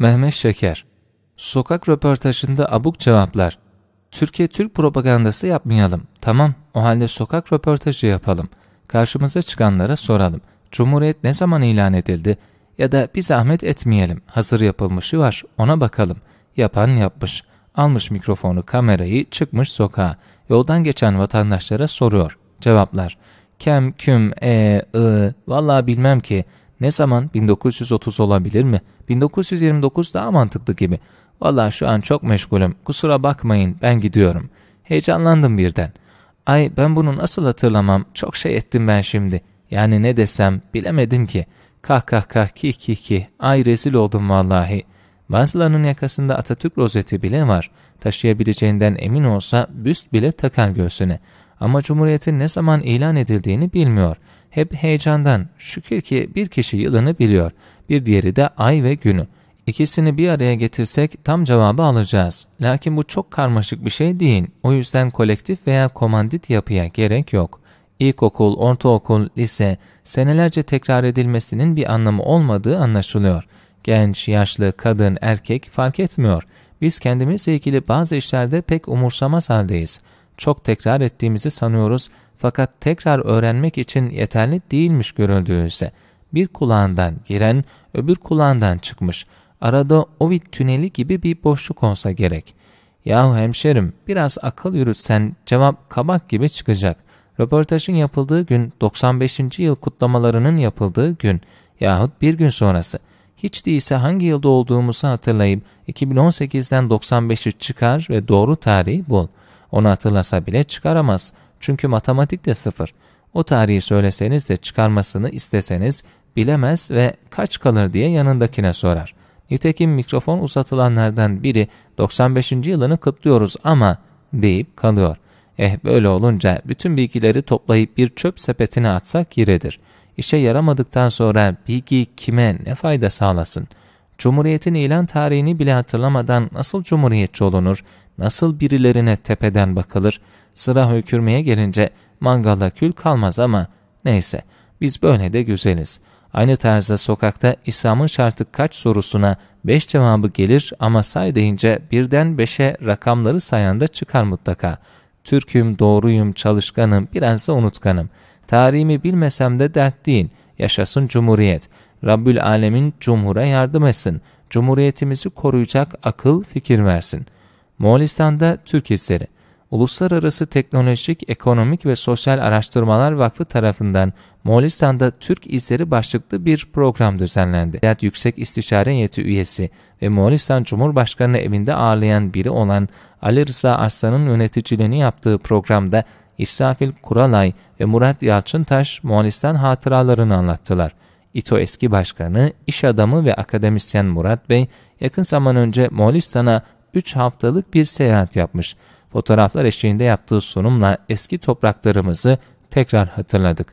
Mehmet Şeker Sokak röportajında abuk cevaplar. Türkiye Türk propagandası yapmayalım. Tamam o halde sokak röportajı yapalım. Karşımıza çıkanlara soralım. Cumhuriyet ne zaman ilan edildi? Ya da bir zahmet etmeyelim. Hazır yapılmışı var ona bakalım. Yapan yapmış. Almış mikrofonu kamerayı çıkmış sokağa. Yoldan geçen vatandaşlara soruyor. Cevaplar. Kem, küm, e, ı, valla bilmem ki. Ne zaman? 1930 olabilir mi? 1929 daha mantıklı gibi. Valla şu an çok meşgulüm. Kusura bakmayın ben gidiyorum. Heyecanlandım birden. Ay ben bunu nasıl hatırlamam? Çok şey ettim ben şimdi. Yani ne desem bilemedim ki. Kah kah kah ki ki ki. Ay rezil oldum vallahi. Bazılarının yakasında Atatürk rozeti bile var. Taşıyabileceğinden emin olsa büst bile takar göğsüne. Ama Cumhuriyet'in ne zaman ilan edildiğini bilmiyor. Hep heyecandan, şükür ki bir kişi yılını biliyor, bir diğeri de ay ve günü. İkisini bir araya getirsek tam cevabı alacağız. Lakin bu çok karmaşık bir şey değil. O yüzden kolektif veya komandit yapıya gerek yok. İlkokul, ortaokul, lise senelerce tekrar edilmesinin bir anlamı olmadığı anlaşılıyor. Genç, yaşlı, kadın, erkek fark etmiyor. Biz kendimizle ilgili bazı işlerde pek umursamaz haldeyiz çok tekrar ettiğimizi sanıyoruz fakat tekrar öğrenmek için yeterli değilmiş görüldüğü ise bir kulağından giren öbür kulağından çıkmış. Arada Ovid tüneli gibi bir boşluk olsa gerek. Yahu hemşerim biraz akıl yürütsen cevap kabak gibi çıkacak. Röportajın yapıldığı gün 95. yıl kutlamalarının yapıldığı gün yahut bir gün sonrası. Hiç değilse hangi yılda olduğumuzu hatırlayıp 2018'den 95'i çıkar ve doğru tarihi bul.'' Onu hatırlasa bile çıkaramaz. Çünkü matematik de sıfır. O tarihi söyleseniz de çıkarmasını isteseniz bilemez ve kaç kalır diye yanındakine sorar. Nitekim mikrofon uzatılanlardan biri 95. yılını kutluyoruz ama deyip kalıyor. Eh böyle olunca bütün bilgileri toplayıp bir çöp sepetine atsak yeridir. İşe yaramadıktan sonra bilgi kime ne fayda sağlasın? Cumhuriyetin ilan tarihini bile hatırlamadan nasıl cumhuriyetçi olunur? nasıl birilerine tepeden bakılır, sıra hükürmeye gelince mangalda kül kalmaz ama neyse biz böyle de güzeliz. Aynı tarzda sokakta İslam'ın şartı kaç sorusuna beş cevabı gelir ama say deyince birden beşe rakamları sayanda çıkar mutlaka. Türk'üm, doğruyum, çalışkanım, biraz da unutkanım. Tarihimi bilmesem de dert değil. Yaşasın Cumhuriyet. Rabbül Alemin Cumhur'a yardım etsin. Cumhuriyetimizi koruyacak akıl fikir versin.'' Moğolistan'da Türk Hisleri Uluslararası Teknolojik, Ekonomik ve Sosyal Araştırmalar Vakfı tarafından Moğolistan'da Türk İzleri başlıklı bir program düzenlendi. Devlet Yüksek İstişare Heyeti üyesi ve Moğolistan Cumhurbaşkanı evinde ağırlayan biri olan Ali Rıza Arslan'ın yöneticiliğini yaptığı programda İsrafil Kuralay ve Murat Yalçıntaş Moğolistan hatıralarını anlattılar. İTO eski başkanı, iş adamı ve akademisyen Murat Bey yakın zaman önce Moğolistan'a 3 haftalık bir seyahat yapmış. Fotoğraflar eşliğinde yaptığı sunumla eski topraklarımızı tekrar hatırladık.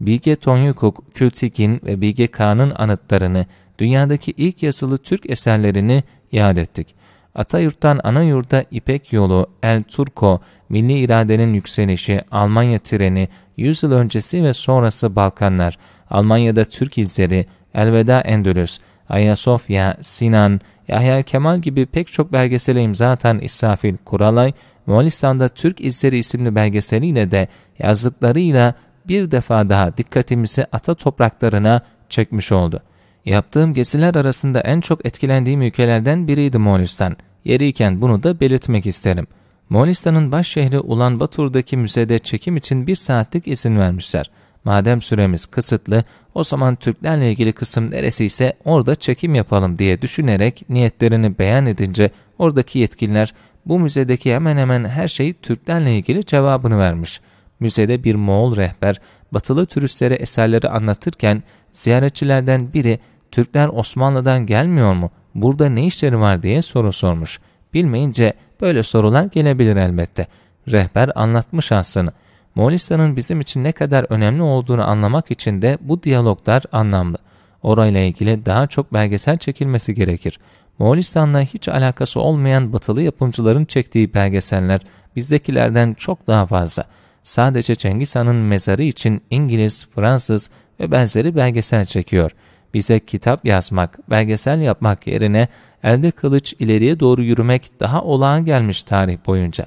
Bilge Tonyukuk, Kültikin ve Bilge Kağan'ın anıtlarını, dünyadaki ilk yazılı Türk eserlerini yad ettik. Atayurt'tan yurda İpek Yolu, El Turko, Milli iradenin Yükselişi, Almanya Treni, Yüzyıl Öncesi ve Sonrası Balkanlar, Almanya'da Türk izleri, Elveda Endülüs, Ayasofya, Sinan, Yahya Kemal gibi pek çok belgesele imza atan İsrafil Kuralay, Moğolistan'da Türk İzleri isimli belgeseliyle de yazdıklarıyla bir defa daha dikkatimizi ata topraklarına çekmiş oldu. Yaptığım geziler arasında en çok etkilendiğim ülkelerden biriydi Moğolistan. Yeriyken bunu da belirtmek isterim. Moğolistan'ın baş şehri Ulan Batur'daki müzede çekim için bir saatlik izin vermişler. Madem süremiz kısıtlı o zaman Türklerle ilgili kısım neresiyse orada çekim yapalım diye düşünerek niyetlerini beyan edince oradaki yetkililer bu müzedeki hemen hemen her şeyi Türklerle ilgili cevabını vermiş. Müzede bir Moğol rehber batılı turistlere eserleri anlatırken ziyaretçilerden biri Türkler Osmanlı'dan gelmiyor mu? Burada ne işleri var diye soru sormuş. Bilmeyince böyle sorular gelebilir elbette. Rehber anlatmış aslını. Moğolistan'ın bizim için ne kadar önemli olduğunu anlamak için de bu diyaloglar anlamlı. Orayla ilgili daha çok belgesel çekilmesi gerekir. Moğolistan'la hiç alakası olmayan batılı yapımcıların çektiği belgeseller bizdekilerden çok daha fazla. Sadece Cengiz Han'ın mezarı için İngiliz, Fransız ve benzeri belgesel çekiyor. Bize kitap yazmak, belgesel yapmak yerine elde kılıç ileriye doğru yürümek daha olağan gelmiş tarih boyunca.''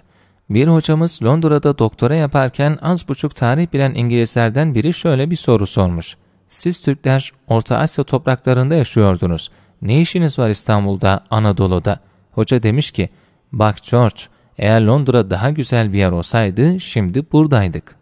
Bir hocamız Londra'da doktora yaparken az buçuk tarih bilen İngilizlerden biri şöyle bir soru sormuş. Siz Türkler Orta Asya topraklarında yaşıyordunuz. Ne işiniz var İstanbul'da, Anadolu'da? Hoca demiş ki, bak George, eğer Londra daha güzel bir yer olsaydı şimdi buradaydık.